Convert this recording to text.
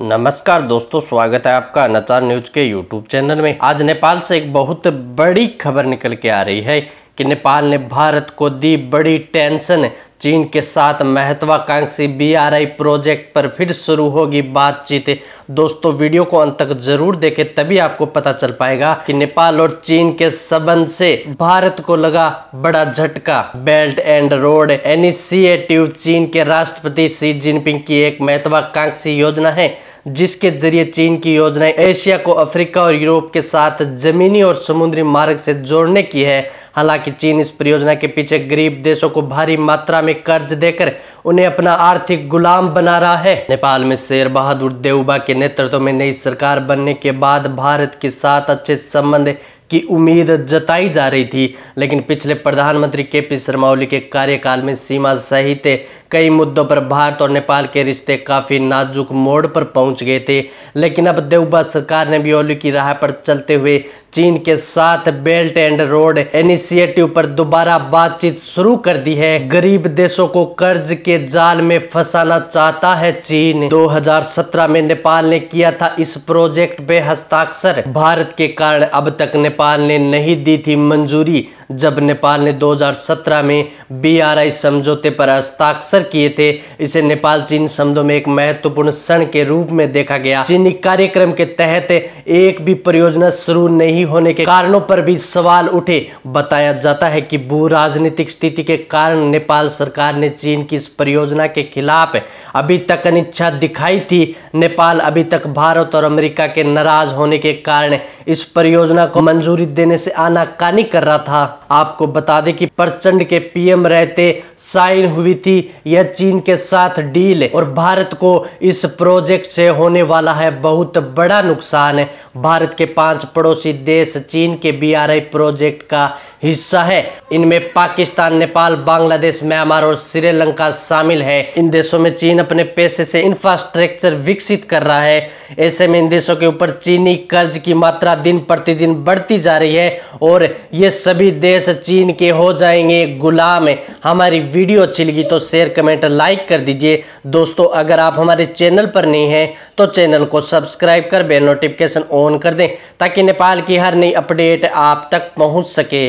नमस्कार दोस्तों स्वागत है आपका नचार न्यूज के यूट्यूब चैनल में आज नेपाल से एक बहुत बड़ी खबर निकल के आ रही है कि नेपाल ने भारत को दी बड़ी टेंशन चीन के साथ महत्वाकांक्षी बीआरआई प्रोजेक्ट पर फिर शुरू होगी बातचीत दोस्तों वीडियो को अंत तक जरूर देखें तभी आपको पता चल पाएगा कि नेपाल और चीन के संबंध से भारत को लगा बड़ा झटका बेल्ट एंड रोड इनिशिएटिव चीन के राष्ट्रपति शी जिनपिंग की एक महत्वाकांक्षी योजना है जिसके जरिए चीन की योजनाएं एशिया को अफ्रीका और यूरोप के साथ जमीनी और समुद्री मार्ग से जोड़ने की है हालांकि चीन इस परियोजना के पीछे गरीब देशों को भारी मात्रा में कर्ज देकर उन्हें अपना आर्थिक गुलाम बना रहा है नेपाल में शेर बहादुर देउबा के नेतृत्व में नई सरकार बनने के बाद भारत के साथ अच्छे संबंध की उम्मीद जताई जा रही थी लेकिन पिछले प्रधानमंत्री के पी शर्मा ओली के कार्यकाल में सीमा सहित कई मुद्दों पर भारत और नेपाल के रिश्ते काफ़ी नाजुक मोड़ पर पहुंच गए थे लेकिन अब देवबा सरकार ने ओली की राह पर चलते हुए चीन के साथ बेल्ट एंड रोड इनिशिएटिव पर दोबारा बातचीत शुरू कर दी है गरीब देशों को कर्ज के जाल में फंसाना चाहता है चीन 2017 में नेपाल ने किया था इस प्रोजेक्ट पे हस्ताक्षर भारत के कारण अब तक नेपाल ने नहीं दी थी मंजूरी जब नेपाल ने 2017 में बीआरआई समझौते पर हस्ताक्षर किए थे इसे नेपाल चीन समझौते में एक महत्वपूर्ण क्षण के रूप में देखा गया चीनी कार्यक्रम के तहत एक भी परियोजना शुरू नहीं होने के कारणों पर भी सवाल उठे बताया जाता है कि भू राजनीतिक स्थिति के कारण नेपाल सरकार ने चीन की इस परियोजना के खिलाफ अभी तक अनिच्छा दिखाई थी नेपाल अभी तक भारत और अमेरिका के नाराज होने के कारण इस परियोजना को मंजूरी देने से आनाकानी कर रहा था आपको बता दें कि प्रचंड के पीएम रहते साइन हुई थी यह चीन के साथ डील और भारत को इस प्रोजेक्ट से होने वाला है बहुत बड़ा नुकसान है भारत के पांच पड़ोसी देश चीन के बी प्रोजेक्ट का हिस्सा है इनमें पाकिस्तान नेपाल बांग्लादेश म्यांमार और श्रीलंका शामिल है इन देशों में चीन अपने पैसे से इंफ्रास्ट्रक्चर विकसित कर रहा है ऐसे में इन देशों के ऊपर चीनी कर्ज की मात्रा दिन प्रतिदिन बढ़ती जा रही है और ये सभी देश चीन के हो जाएंगे गुलाम हमारी वीडियो अच्छी लगी तो शेयर कमेंट लाइक कर दीजिए दोस्तों अगर आप हमारे चैनल पर नहीं हैं तो चैनल को सब्सक्राइब कर बेल नोटिफिकेशन ऑन कर दें ताकि नेपाल की हर नई अपडेट आप तक पहुंच सके